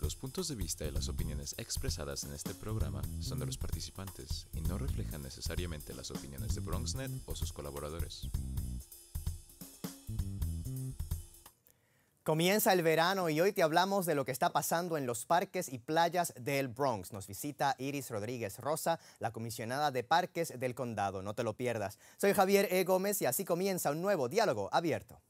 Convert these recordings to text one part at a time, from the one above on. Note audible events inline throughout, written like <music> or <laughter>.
Los puntos de vista y las opiniones expresadas en este programa son de los participantes y no reflejan necesariamente las opiniones de BronxNet o sus colaboradores. Comienza el verano y hoy te hablamos de lo que está pasando en los parques y playas del Bronx. Nos visita Iris Rodríguez Rosa, la comisionada de parques del condado. No te lo pierdas. Soy Javier E. Gómez y así comienza un nuevo diálogo abierto.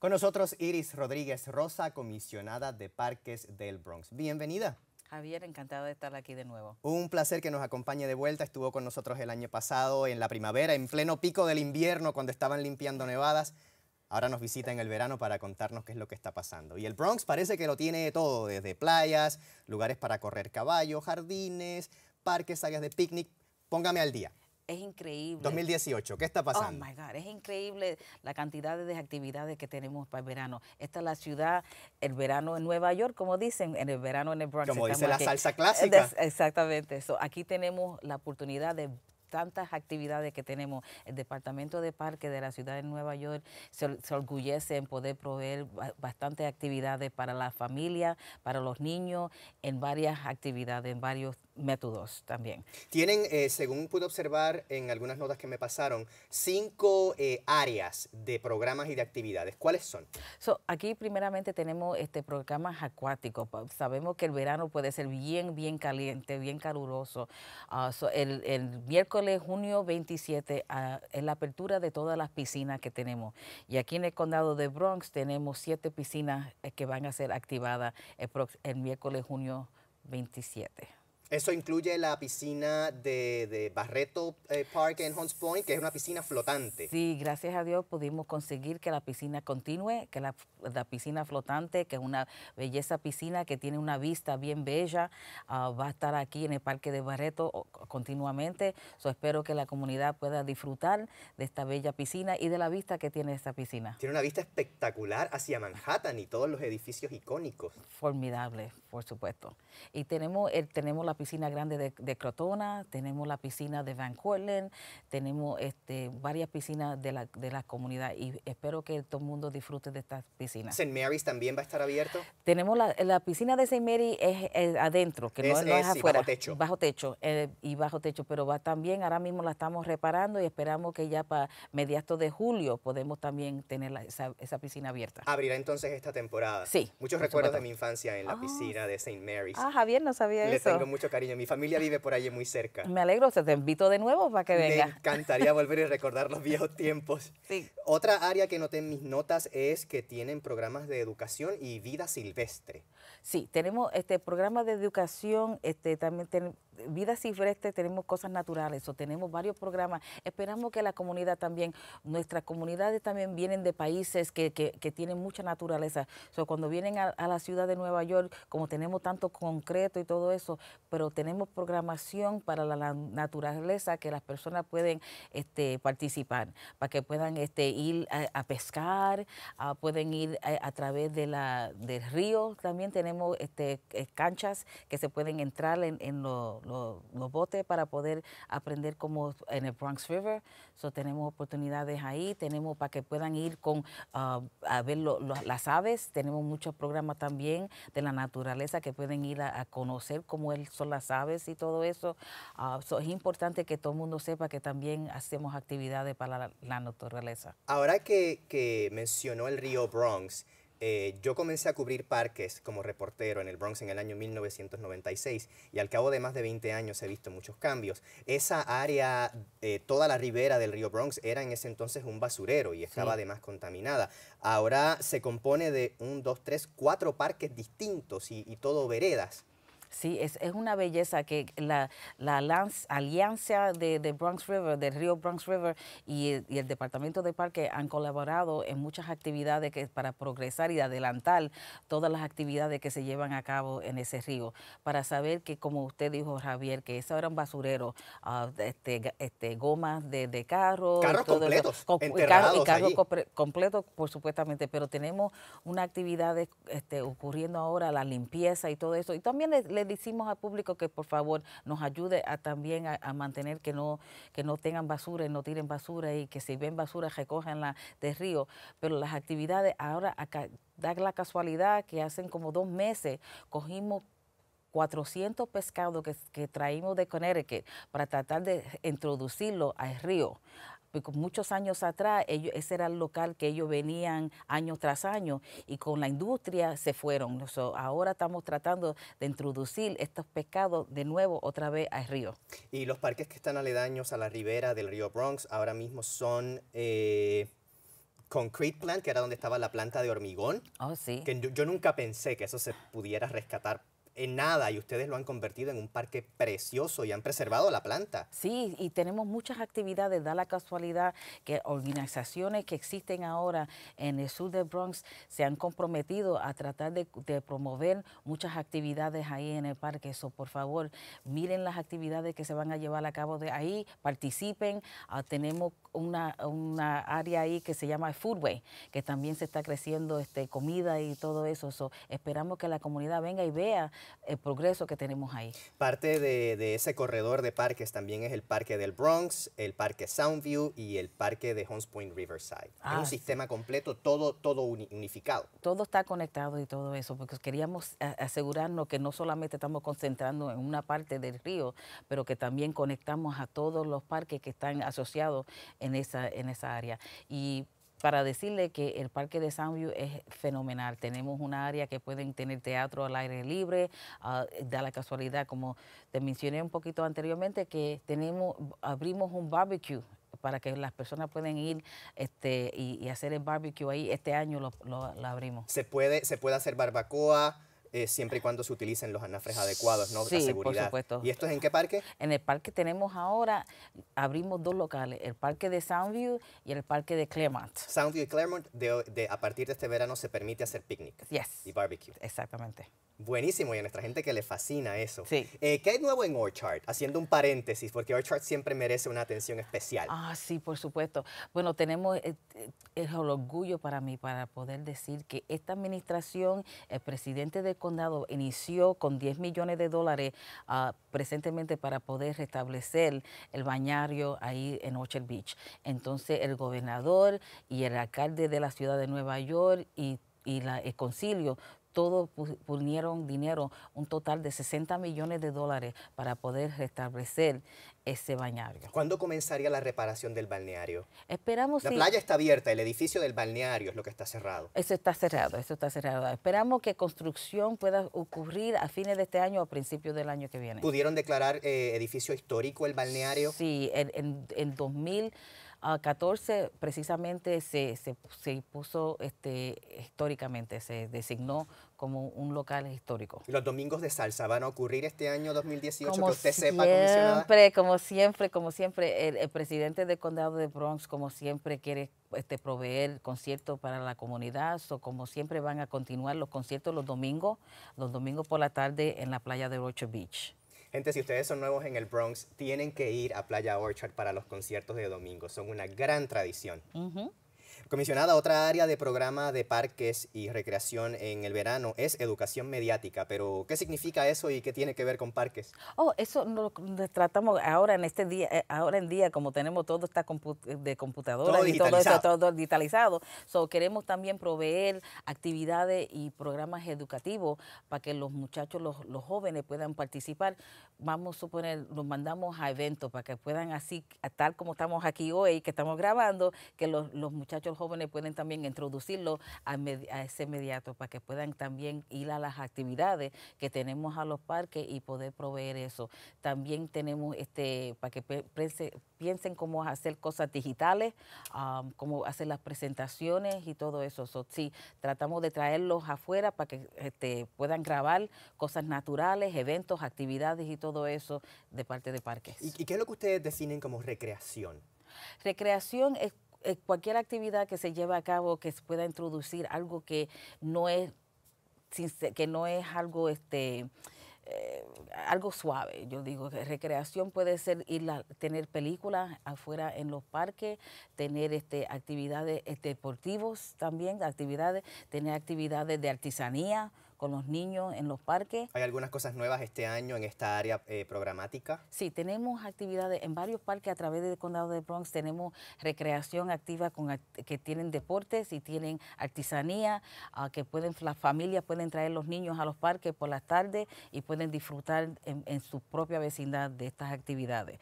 Con nosotros Iris Rodríguez Rosa, comisionada de Parques del Bronx. Bienvenida. Javier, encantado de estar aquí de nuevo. Un placer que nos acompañe de vuelta. Estuvo con nosotros el año pasado en la primavera, en pleno pico del invierno, cuando estaban limpiando nevadas. Ahora nos visita en el verano para contarnos qué es lo que está pasando. Y el Bronx parece que lo tiene todo, desde playas, lugares para correr caballo jardines, parques, áreas de picnic. Póngame al día es increíble. 2018, ¿qué está pasando? Oh my God, es increíble la cantidad de actividades que tenemos para el verano. Esta es la ciudad, el verano en Nueva York, como dicen, en el verano en el Bronx. Como dice la salsa eh, clásica. exactamente, eso. aquí tenemos la oportunidad de tantas actividades que tenemos. El Departamento de Parque de la Ciudad de Nueva York se, se, orgullece en poder proveer bastantes actividades para la familia, para los niños, en varias actividades, en varios métodos también. Tienen, eh, según pude observar en algunas notas que me pasaron, cinco eh, áreas de programas y de actividades. ¿Cuáles son? aquí primeramente tenemos este, programas acuáticos. Sabemos que el verano puede ser bien, bien caliente, bien caluroso. Ah, el, miércoles, junio 27, ah, es la apertura de todas las piscinas que tenemos. Y aquí en el condado de Bronx tenemos siete piscinas eh, que van a ser activadas el, el miércoles, junio 27. Eso incluye la piscina de, Barreto eh, Park en Hunts Point, que es una piscina flotante. Sí, gracias a Dios pudimos conseguir que la piscina continúe, que la, la piscina flotante, que es una belleza piscina que tiene una vista bien bella, ah, va a estar aquí en el Parque de Barreto continuamente. So, espero que la comunidad pueda disfrutar de esta bella piscina y de la vista que tiene esta piscina. Tiene una vista espectacular hacia Manhattan y todos los edificios icónicos. Formidable, por supuesto. Y tenemos, el, tenemos la piscina grande de, Crotona, tenemos la piscina de Van Cortlandt, tenemos este, varias piscinas de la, comunidad y espero que todo el mundo disfrute de estas piscinas. ¿St. Mary's también va a estar abierto? Tenemos la, piscina de Saint Mary's es, adentro, que no, es, afuera. Bajo techo. Bajo techo eh, y bajo techo, pero va también, ahora mismo la estamos reparando y esperamos que ya para mediados de julio podemos también tener esa, piscina abierta. ¿Abrirá entonces esta temporada? Sí. Muchos recuerdos de mi infancia en la ah. piscina de Saint Mary's. Ah, Javier no sabía eso. Tengo cariño. Mi familia vive por allí muy cerca. Me alegro, te invito de nuevo para que venga. Me encantaría <laughs> volver y recordar los viejos tiempos. Sí. Otra área que noté en mis notas es que tienen programas de educación y vida silvestre. Sí, tenemos este programa de educación, este también tenemos Vida Cifreste tenemos cosas naturales o tenemos varios programas. Esperamos que la comunidad también, nuestras comunidades también vienen de países que, tienen mucha naturaleza. cuando vienen a, la ciudad de Nueva York, como tenemos tanto concreto y todo eso, pero tenemos programación para la, naturaleza que las personas pueden este, participar, para que puedan este, ir a, pescar, pueden ir a, través de la, del río. También tenemos este, eh, canchas que se pueden entrar en los los botes para poder aprender como en el Bronx River. So, tenemos oportunidades ahí, tenemos para que puedan ir con, ah, a ver las aves, tenemos muchos programas también de la naturaleza que pueden ir a, conocer cómo son las aves y todo eso. Ah, es importante que todo el mundo sepa que también hacemos actividades para la, naturaleza. Ahora que mencionó el río Bronx, eh, yo comencé a cubrir parques como reportero en el Bronx en el año 1996 y al cabo de más de 20 años he visto muchos cambios. Esa área, eh, toda la ribera del río Bronx era en ese entonces un basurero y estaba además contaminada. Ahora se compone de un, dos, tres, cuatro parques distintos y todo veredas. Sí, es, es una belleza que la, la alianza de, Bronx River, del río Bronx River y, el Departamento de Parque han colaborado en muchas actividades que, para progresar y adelantar todas las actividades que se llevan a cabo en ese río. Para saber que, como usted dijo, Javier, que eso era un basurero, uh, este, este, gomas de, de carro. Carros y carros carro completos, por supuestamente, pero tenemos una actividad este, ocurriendo ahora, la limpieza y todo eso. Y también le decimos al público que por favor nos ayude a también a, mantener que no, que no tengan basura y no tiren basura y que si ven basura recogenla de río. Pero las actividades ahora acá, da la casualidad que hace como dos meses cogimos 400 pescados que, que traímos de Connecticut para tratar de introducirlo al río. Pues, muchos años atrás ese era el local que ellos venían año tras año y con la industria se fueron. ahora estamos tratando de introducir estos pescados de nuevo otra vez al río. Y los parques que están aledaños a la ribera del río Bronx ahora mismo son... Eh, concrete plant, que era donde estaba la planta de hormigón. Oh, que yo nunca pensé que eso se pudiera rescatar en nada y ustedes lo han convertido en un parque precioso y han preservado la planta. Sí, y tenemos muchas actividades. Da la casualidad que organizaciones que existen ahora en el sur del Bronx se han comprometido a tratar de, promover muchas actividades ahí en el parque. Eso, por favor, miren las actividades que se van a llevar a cabo de ahí, participen. Ah, tenemos una, área ahí que se llama Foodway, que también se está creciendo este, comida y todo eso. esperamos que la comunidad venga y vea el progreso que tenemos ahí. Parte de, ese corredor de parques también es el Parque del Bronx, el Parque Soundview y el Parque de Hunts Point Riverside. es un ah, sistema completo, todo, todo unificado. Todo está conectado y todo eso, porque queríamos asegurarnos que no solamente estamos concentrando en una parte del río, pero que también conectamos a todos los parques que están asociados en esa, en esa área. Y para decirle que el Parque de Soundview es fenomenal. Tenemos un área que pueden tener teatro al aire libre. Ah, da la casualidad, como te mencioné un poquito anteriormente, que tenemos, abrimos un barbecue para que las personas puedan ir este, y, hacer el barbecue ahí. Este año lo, abrimos. Se puede, se puede hacer barbacoa, eh, siempre y cuando se utilicen los anafres adecuados, ¿no? Sí, la seguridad. por supuesto. ¿Y esto es en qué parque? En el parque tenemos ahora, abrimos dos locales, el parque de Soundview y el parque de Claremont. Soundview y Claremont, de, a partir de este verano se permite hacer picnic yes. y barbecue. Exactamente. Buenísimo, y a nuestra gente que le fascina eso. Sí. Eh, ¿Qué hay nuevo en Orchard? Haciendo un paréntesis, porque Orchard siempre merece una atención especial. Ah, sí, por supuesto. Bueno, tenemos, eh, el orgullo para mí para poder decir que esta administración, el presidente de condado inició con 10 millones de dólares ah, presentemente para poder restablecer el bañario ahí en Orchard Beach. Entonces el gobernador y el alcalde de la ciudad de Nueva York y el concilio todos pusieron dinero, un total de 60 millones de dólares para poder restablecer ese balneario. ¿Cuándo comenzaría la reparación del balneario? Esperamos La playa está abierta, el edificio del balneario es lo que está cerrado. Eso está cerrado, eso está cerrado. Esperamos que construcción pueda ocurrir a fines de este año o a principios del año que viene. ¿Pudieron declarar eh, edificio histórico el balneario? Sí, en, en, en 2000 a 14 precisamente se, se, se puso este, históricamente, se designó como un local histórico. ¿Y los domingos de salsa van a ocurrir este año 2018 que usted siempre, sepa, siempre Como siempre, como siempre, el, presidente del condado de Bronx, como siempre, quiere este, proveer conciertos para la comunidad, o como siempre van a continuar los conciertos los domingos, los domingos por la tarde en la playa de Roche Beach. Gente, si ustedes son nuevos en el Bronx, tienen que ir a Playa Orchard para los conciertos de domingo. Son una gran tradición. Comisionada, otra área de programa de parques y recreación en el verano es educación mediática, pero ¿qué significa eso y qué tiene que ver con parques? Oh, eso lo tratamos ahora en este día, eh, ahora en día como tenemos todo esta de computadoras y todo eso, todo digitalizado, queremos también proveer actividades y programas educativos para que los muchachos, los, jóvenes puedan participar. Vamos a suponer, los mandamos a eventos para que puedan así, tal como estamos aquí hoy, que estamos grabando, que los muchachos los jóvenes pueden también introducirlo a, ese mediato para que puedan también ir a las actividades que tenemos a los parques y poder proveer eso. También tenemos este para que piensen cómo hacer cosas digitales, cómo hacer las presentaciones y todo eso. sí, tratamos de traerlos afuera para que este, puedan grabar cosas naturales, eventos, actividades y todo eso de parte de parques. y qué es lo que ustedes definen como recreación? Recreación es eh, cualquier actividad que se lleve a cabo que se pueda introducir algo que no es que no es algo este eh, algo suave, yo digo que recreación puede ser ir a tener películas afuera en los parques, tener este, actividades este, deportivos también, actividades, tener actividades de artesanía, con los niños en los parques. ¿Hay algunas cosas nuevas este año en esta área eh, programática? Sí, tenemos actividades en varios parques a través del condado de Bronx. Tenemos recreación activa con que tienen deportes y tienen artesanía, ah, que pueden las familias pueden traer los niños a los parques por las tardes y pueden disfrutar en, su propia vecindad de estas actividades.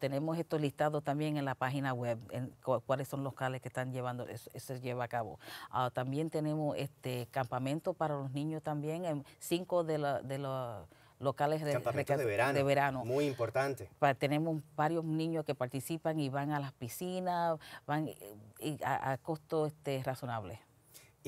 tenemos esto listado también en la página web, en cuáles son los locales que están llevando, eso, se lleva a cabo. Ah, también tenemos este campamento para los niños también también en cinco de, los locales de, de, verano, de, verano, Muy importante. para tenemos varios niños que participan y van a las piscinas, van eh, a, a, costo este, razonable.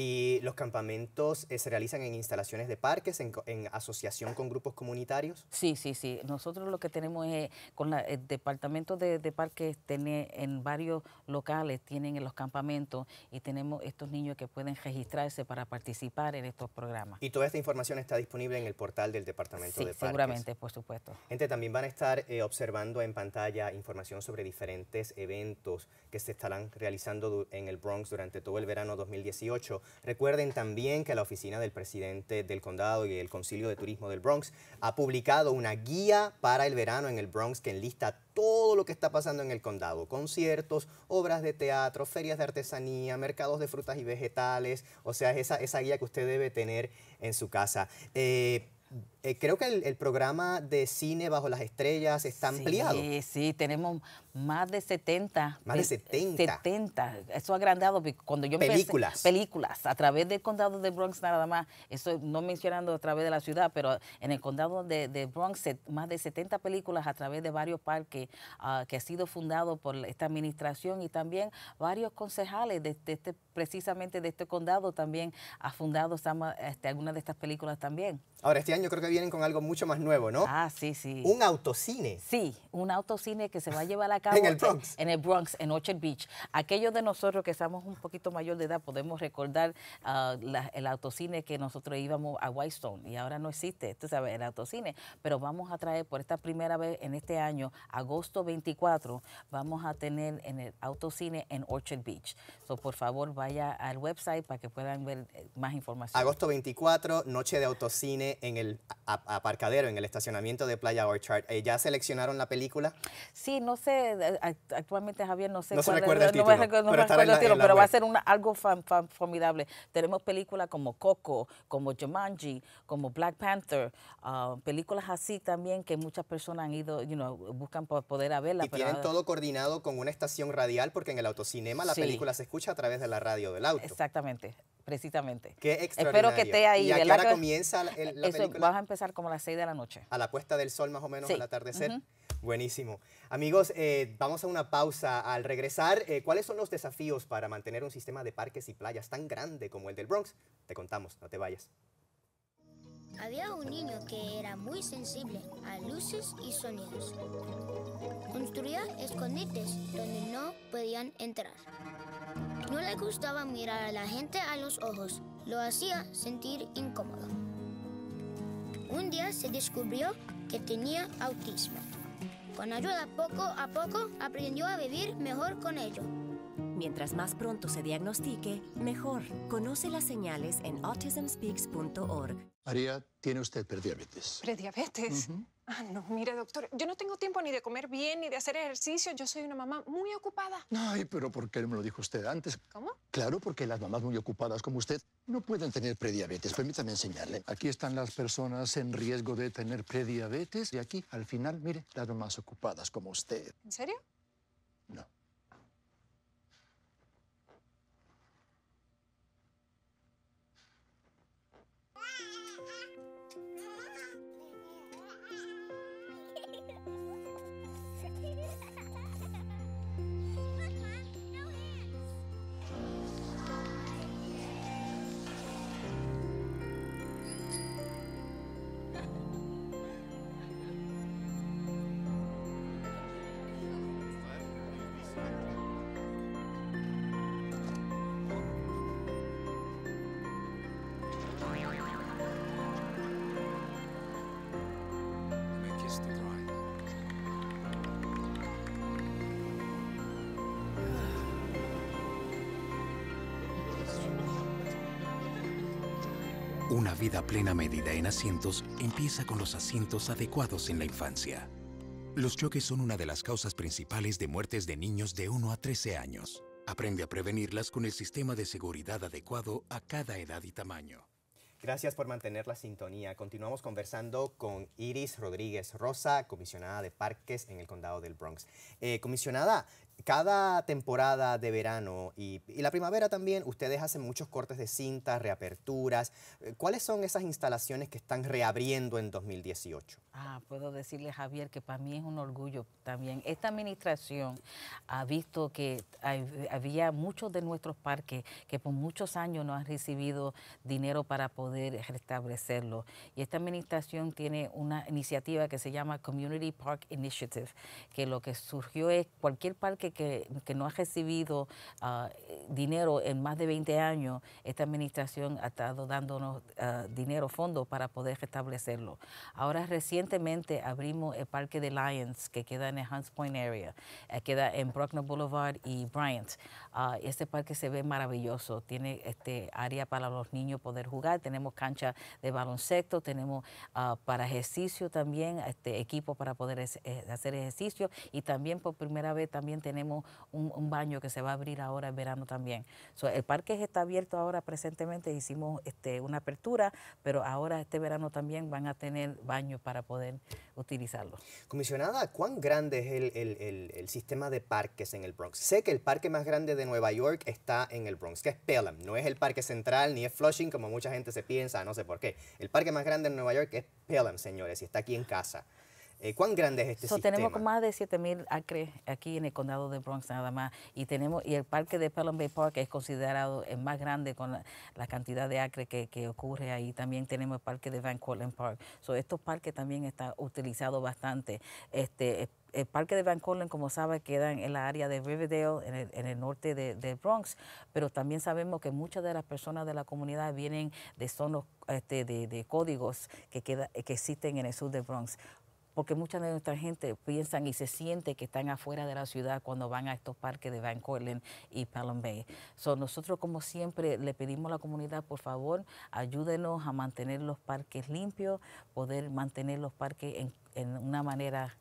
Y los campamentos eh, se realizan en instalaciones de parques, en, asociación con grupos comunitarios. Sí, sí, sí. Nosotros lo que tenemos es, con el departamento de, parques tiene, en varios locales tienen los campamentos y tenemos estos niños que pueden registrarse para participar en estos programas. Y toda esta información está disponible en el portal del departamento de parques. seguramente, por supuesto. Gente, también van a estar eh, observando en pantalla información sobre diferentes eventos que se estarán realizando en el Bronx durante todo el verano 2018. Recuerden también que la oficina del presidente del condado y el Concilio de Turismo del Bronx ha publicado una guía para el verano en el Bronx que enlista todo lo que está pasando en el condado, conciertos, obras de teatro, ferias de artesanía, mercados de frutas y vegetales, o sea, esa, guía que usted debe tener en su casa. Eh, eh, creo que el, programa de cine Bajo las Estrellas está ampliado. Sí, sí, tenemos más de 70. Más de 70. 70. Eso ha agrandado. películas. películas. A través del condado de Bronx nada más. Eso no mencionando a través de la ciudad, pero en el condado de, Bronx más de 70 películas a través de varios parques ah, que ha sido fundado por esta administración y también varios concejales de, este precisamente de este condado también ha fundado este, algunas de estas películas también. Ahora, este año creo que vienen con algo mucho más nuevo, ¿no? Ah, sí, sí. Un autocine. Sí, un autocine que se va a llevar a <laughs> cabo. en el Bronx. En el Bronx, en Orchard Beach. Aquellos de nosotros que estamos un poquito mayor de edad podemos recordar ah, el autocine que nosotros íbamos a Whitestone y ahora no existe, tú sabes, el autocine. Pero vamos a traer por esta primera vez en este año, agosto 24, vamos a tener en el autocine en Orchard Beach. So, por favor, vaya al website para que puedan ver eh, más información. Agosto 24, noche de autocine en el aparcadero en el estacionamiento de Playa Orchard. Eh, ¿Ya seleccionaron la película? Sí, no sé, actualmente Javier, no sé. No cuál se recuerda el título. pero, pero va a ser algo formidable. Tenemos películas como Coco, como Jumanji, como Black Panther, ah, películas así también que muchas personas han ido, you know, buscan poder a verla. Y tienen todo coordinado con una estación radial porque en el autocinema la película se escucha a través de la radio del auto. Exactamente precisamente. Espero que esté ahí. ¿Y a comienza el, Vas a empezar como a las 6 de la noche. A la puesta del sol más o menos, al atardecer. Buenísimo. Amigos, eh, vamos a una pausa. Al regresar, eh, ¿cuáles son los desafíos para mantener un sistema de parques y playas tan grande como el del Bronx? Te contamos, no te vayas. Había un niño que era muy sensible a luces y sonidos. Construía escondites donde no podían entrar le gustaba mirar a la gente a los ojos. Lo hacía sentir incómodo. Un día se descubrió que tenía autismo. Con ayuda poco a poco aprendió a vivir mejor con ello. Mientras más pronto se diagnostique, mejor. Conoce las señales en autismspeaks.org. María, tiene usted prediabetes. ¿Prediabetes? Ah, no, mire, doctor, yo no tengo tiempo ni de comer bien ni de hacer ejercicio. Yo soy una mamá muy ocupada. Ay, pero ¿por qué no me lo dijo usted antes? ¿Cómo? Claro, porque las mamás muy ocupadas como usted no pueden tener prediabetes. Permítame enseñarle. Aquí están las personas en riesgo de tener prediabetes y aquí, al final, mire, las mamás ocupadas como usted. ¿En serio? La vida plena medida en asientos empieza con los asientos adecuados en la infancia. Los choques son una de las causas principales de muertes de niños de 1 a 13 años. Aprende a prevenirlas con el sistema de seguridad adecuado a cada edad y tamaño. Gracias por mantener la sintonía. Continuamos conversando con Iris Rodríguez Rosa, comisionada de Parques en el Condado del Bronx. Eh, comisionada, cada temporada de verano y, la primavera también, ustedes hacen muchos cortes de cinta, reaperturas. Eh, ¿Cuáles son esas instalaciones que están reabriendo en 2018? Ah, puedo decirle, Javier, que para mí es un orgullo también. Esta administración ha visto que había muchos de nuestros parques que por muchos años no han recibido dinero para poder restablecerlo. Y esta administración tiene una iniciativa que se llama Community Park Initiative, que lo que surgió es cualquier parque que, no ha recibido ah, dinero en más de 20 años, esta administración ha estado dándonos ah, dinero, fondos para poder restablecerlo. Ahora recientemente abrimos el Parque de Lions que queda en el Hunts Point Area, eh, queda en Bruckner Boulevard y Bryant. este parque se ve maravilloso, tiene este área para los niños poder jugar, tenemos cancha de baloncesto, tenemos para ejercicio también, este equipo para poder eh, hacer ejercicio y también por primera vez también tenemos tenemos un, baño que se va a abrir ahora en verano también. el parque está abierto ahora presentemente, hicimos este, una apertura, pero ahora este verano también van a tener baños para poder utilizarlo. Comisionada, ¿cuán grande es el, sistema de parques en el Bronx? Sé que el parque más grande de Nueva York está en el Bronx, que es Pelham, no es el parque central ni es Flushing como mucha gente se piensa, no sé por qué. El parque más grande de Nueva York es Pelham, señores, y está aquí en casa. Eh, ¿Cuán grande es este so, Tenemos más de 7.000 acres aquí en el condado de Bronx nada más y tenemos y el parque de Pelham Bay Park es considerado el más grande con la, cantidad de acres que, ocurre ahí. También tenemos el parque de Van Cortlandt Park. So, estos parques también están utilizados bastante. Este, el parque de Van Cortlandt, como saben, queda en la área de Riverdale, en el, norte de, Bronx, pero también sabemos que muchas de las personas de la comunidad vienen de zonas este, de, códigos que, que existen en el sur de Bronx porque mucha de nuestra gente piensan y se siente que están afuera de la ciudad cuando van a estos parques de Van Cortlandt y Pelham Bay. nosotros, como siempre, le pedimos a la comunidad, por favor, ayúdenos a mantener los parques limpios, poder mantener los parques en, una manera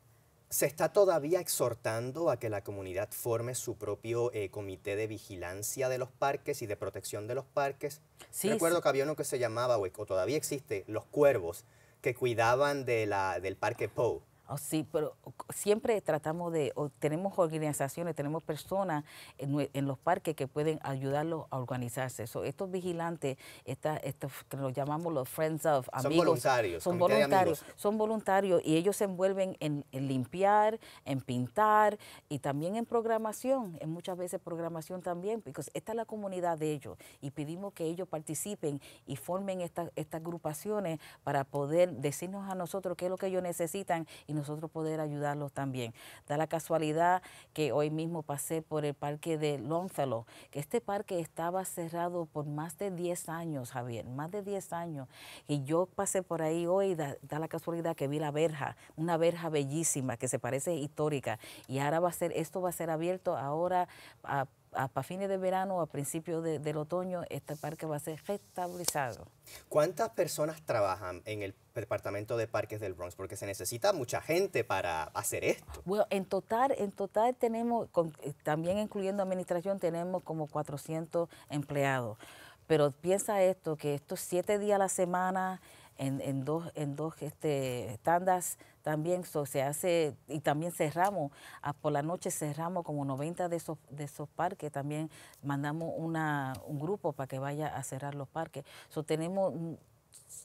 ¿Se está todavía exhortando a que la comunidad forme su propio eh, comité de vigilancia de los parques y de protección de los parques? Sí, Recuerdo que había uno que se llamaba, o todavía existe, Los Cuervos, que cuidaban de la, del parque Poe. Ah, sí, pero siempre tratamos de, tenemos organizaciones, tenemos personas en, los parques que pueden ayudarlos a organizarse. estos vigilantes, estos que los llamamos los friends of amigos, son voluntarios, son voluntarios, son voluntarios y ellos se envuelven en, limpiar, en pintar y también en programación, en muchas veces programación también, porque esta es la comunidad de ellos y pedimos que ellos participen y formen estas agrupaciones para poder decirnos a nosotros qué es lo que ellos necesitan y nosotros poder ayudarlos también. Da la casualidad que hoy mismo pasé por el parque de Longfellow, que este parque estaba cerrado por más de 10 años, Javier, más de 10 años. Y yo pasé por ahí hoy, da, da la casualidad que vi la verja, una verja bellísima que se parece histórica. Y ahora va a ser, esto va a ser abierto ahora a para fines de verano o a principios del otoño, este parque va a ser restabilizado. ¿Cuántas personas trabajan en el departamento de parques del Bronx? Porque se necesita mucha gente para hacer esto. Bueno, en total, en total tenemos, eh, también incluyendo administración, tenemos como 400 empleados. Pero piensa esto, que estos siete días a la semana, en, en, dos, en dos este, tandas también se hace, y también cerramos, por la noche cerramos como 90 de esos, de esos parques, también mandamos una, un grupo para que vaya a cerrar los parques. So, tenemos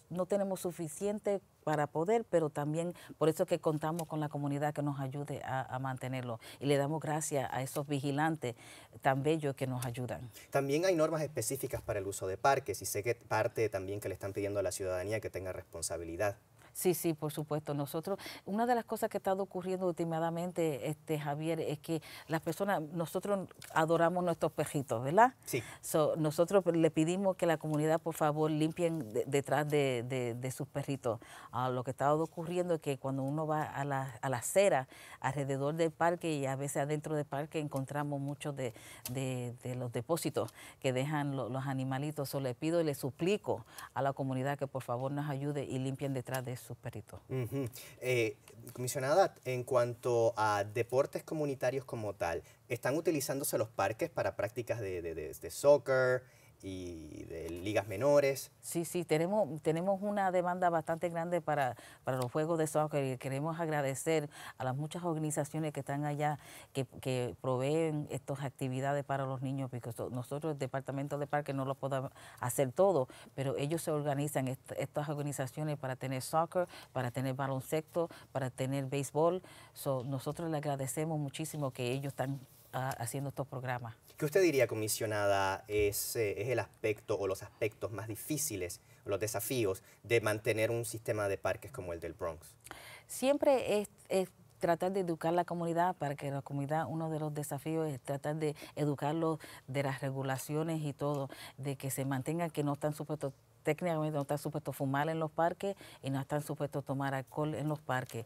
no tenemos suficiente para poder, pero también por eso que contamos con la comunidad que nos ayude a, a, mantenerlo. Y le damos gracias a esos vigilantes tan bellos que nos ayudan. También hay normas específicas para el uso de parques y sé que parte también que le están pidiendo a la ciudadanía que tenga responsabilidad. Sí, sí, por supuesto. Nosotros, una de las cosas que ha estado ocurriendo últimamente, este, Javier, es que las personas, nosotros adoramos nuestros perritos, ¿verdad? Sí. nosotros le pedimos que la comunidad, por favor, limpien detrás de, sus perritos. Ah, lo que está ocurriendo es que cuando uno va a la, acera, alrededor del parque y a veces adentro del parque, encontramos muchos de, los depósitos que dejan los animalitos. O le pido y le suplico a la comunidad que por favor nos ayude y limpien detrás de sus peritos. Eh, comisionada, en cuanto a deportes comunitarios como tal, ¿están utilizándose los parques para prácticas de, de soccer? y de ligas menores. Sí, sí, tenemos, tenemos una demanda bastante grande para, los juegos de soccer y queremos agradecer a las muchas organizaciones que están allá que, proveen estas actividades para los niños, porque nosotros, el Departamento de Parque, no lo podemos hacer todo, pero ellos se organizan, estas organizaciones, para tener soccer, para tener baloncesto, para tener béisbol. nosotros les agradecemos muchísimo que ellos están ah, haciendo estos programas. ¿Qué usted diría, comisionada, eh, es, el aspecto o los aspectos más difíciles, los desafíos de mantener un sistema de parques como el del Bronx? Siempre es, tratar de educar la comunidad para que la comunidad, uno de los desafíos es tratar de educarlos de las regulaciones y todo, de que se mantengan, que no están supuestos técnicamente no están supuestos a fumar en los parques y no están supuestos a tomar alcohol en los parques.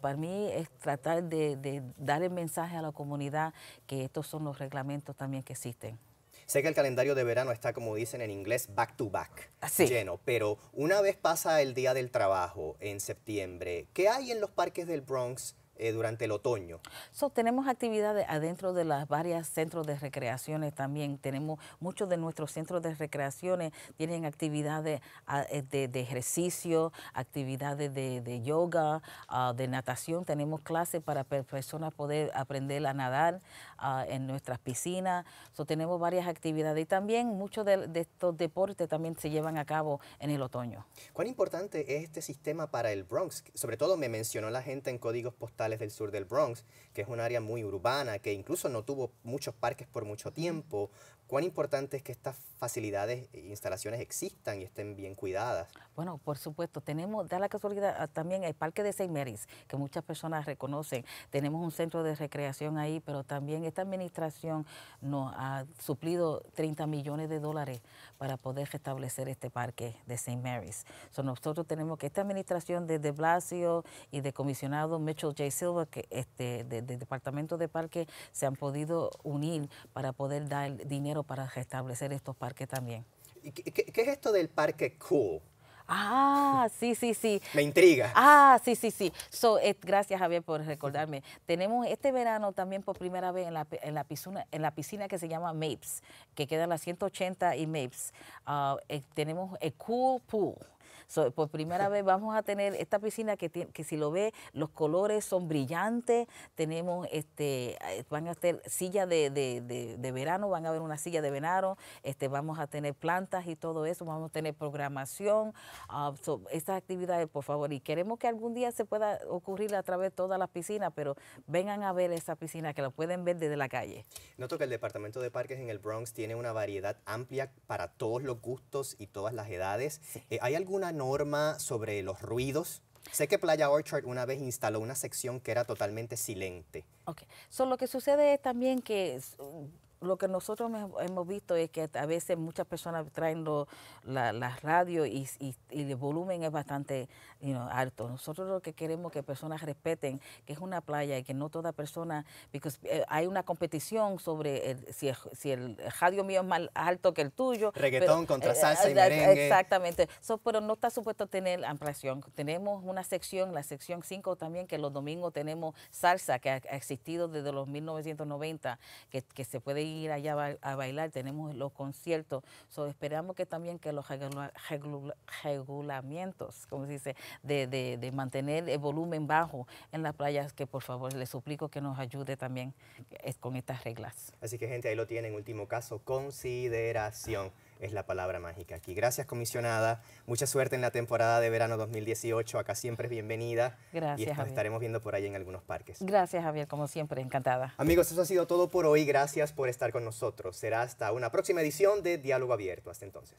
para mí es tratar de, dar el mensaje a la comunidad que estos son los reglamentos también que existen. Sé que el calendario de verano está, como dicen en inglés, back to back, sí. lleno, pero una vez pasa el Día del Trabajo en septiembre, ¿qué hay en los parques del Bronx eh, durante el otoño. So, tenemos actividades adentro de las varias centros de recreaciones también. Tenemos muchos de nuestros centros de recreaciones tienen actividades ah, eh, de, ejercicio, actividades de, yoga, ah, de natación. Tenemos clases para personas poder aprender a nadar ah, en nuestras piscinas. So, tenemos varias actividades y también muchos de estos deportes también se llevan a cabo en el otoño. ¿Cuán importante es este sistema para el Bronx? Sobre todo me mencionó la gente en códigos postales del sur del Bronx, que es un área muy urbana, que incluso no tuvo muchos parques por mucho tiempo, ¿cuán importante es que estas facilidades e instalaciones existan y estén bien cuidadas? Bueno, por supuesto, tenemos, da la casualidad, ah, también el Parque de St. Mary's, que muchas personas reconocen, tenemos un centro de recreación ahí, pero también esta administración nos ha suplido 30 millones de dólares para poder restablecer este parque de St. Mary's. So nosotros tenemos que esta administración de De Blasio y de comisionado Mitchell J que este, de Departamento de Parque se han podido unir para poder dar dinero para restablecer estos parques también. ¿Qué, qué es esto del parque cool? Ah, sí, sí, sí. <laughs> Me intriga. Ah, sí, sí, sí. So, eh, gracias, Javier, por recordarme. Tenemos este verano también por primera vez en la, en la, piscina, en la piscina que se llama MAPES, que queda en la 180 y MAPES. Ah, eh, tenemos el Cool Pool por primera vez vamos a tener esta piscina que, que si lo ve, los colores son brillantes, tenemos, este, eh, van a ser sillas de, verano, van a haber una silla de verano, este, vamos a tener plantas y todo eso, vamos a tener programación, ah, estas actividades, por favor, y queremos que algún día se pueda ocurrir a través de todas las piscinas, pero vengan a ver esa piscina que la pueden ver desde la calle. Noto que el Departamento de Parques en el Bronx tiene una variedad amplia para todos los gustos y todas las edades. Eh, ¿Hay alguna norma sobre los ruidos. Sé que Playa Orchard una vez instaló una sección que era totalmente silente. Ok. So, lo que sucede también que lo que nosotros hemos visto es que a veces muchas personas traen las la, radio y, y, el volumen es bastante alto. Nosotros lo que queremos que personas respeten que es una playa y que no toda persona, porque eh, hay una competición sobre si, el, radio mío es más alto que el tuyo. Reggaetón contra eh, eh, salsa y merengue. Exactamente. pero no está supuesto tener ampliación. Tenemos una sección, la sección 5 también, que los domingos tenemos salsa que ha, existido desde los 1990, que, que se puede ir allá a bailar, tenemos los conciertos. esperamos que también que los regulamientos, como se dice, de, de, de, mantener el volumen bajo en las playas, que por favor les suplico que nos ayude también con estas reglas. Así que gente, ahí lo tienen, último caso, consideración es la palabra mágica aquí. Gracias, comisionada. Mucha suerte en la temporada de verano 2018. Acá siempre es bienvenida. Gracias. Y nos estaremos viendo por ahí en algunos parques. Gracias, Javier, como siempre, encantada. Amigos, eso ha sido todo por hoy. Gracias por estar con nosotros. Será hasta una próxima edición de Diálogo Abierto. Hasta entonces.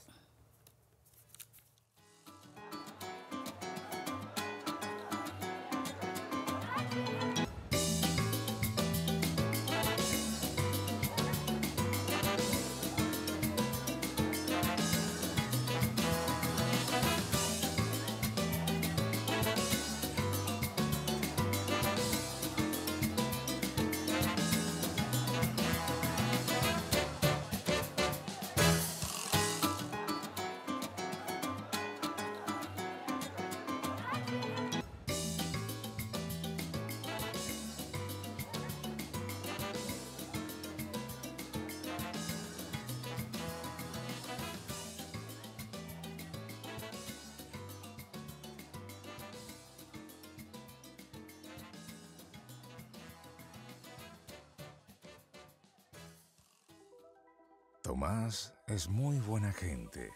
Tomás es muy buena gente.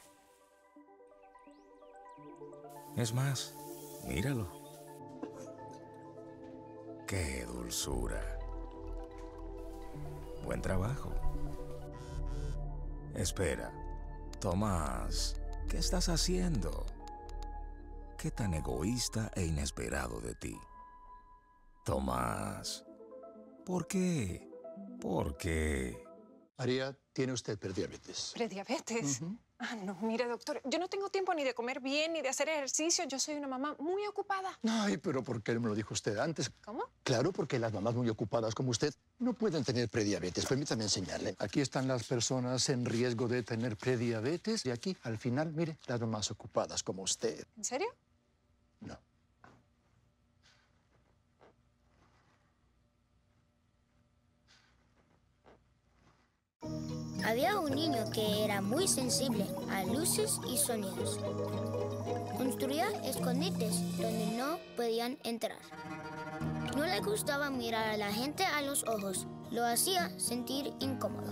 Es más, míralo. ¡Qué dulzura! Buen trabajo. Espera, Tomás, ¿qué estás haciendo? Qué tan egoísta e inesperado de ti. Tomás, ¿por qué? ¿Por qué? Ariad, tiene usted prediabetes. ¿Prediabetes? Ah, no, mire, doctor, yo no tengo tiempo ni de comer bien ni de hacer ejercicio. Yo soy una mamá muy ocupada. Ay, pero ¿por qué no me lo dijo usted antes? ¿Cómo? Claro, porque las mamás muy ocupadas como usted no pueden tener prediabetes. Permítame enseñarle. Aquí están las personas en riesgo de tener prediabetes y aquí, al final, mire, las mamás ocupadas como usted. ¿En serio? No. Había un niño que era muy sensible a luces y sonidos. Construía escondites donde no podían entrar. No le gustaba mirar a la gente a los ojos, lo hacía sentir incómodo.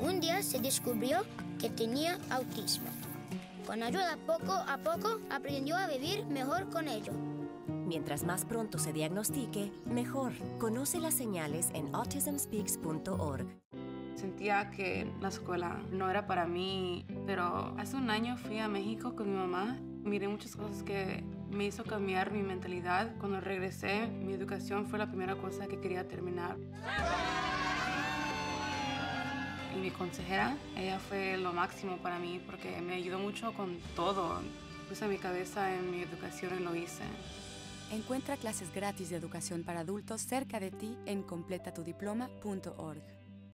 Un día se descubrió que tenía autismo. Con ayuda poco a poco aprendió a vivir mejor con ello. Mientras más pronto se diagnostique, mejor. Conoce las señales en autismspeaks.org. Sentía que la escuela no era para mí, pero hace un año fui a México con mi mamá. Miré muchas cosas que me hizo cambiar mi mentalidad. Cuando regresé, mi educación fue la primera cosa que quería terminar. mi consejera, ella fue lo máximo para mí porque me ayudó mucho con todo. Puse mi cabeza en mi educación y lo hice. Encuentra clases gratis de educación para adultos cerca de ti en completatudiploma.org.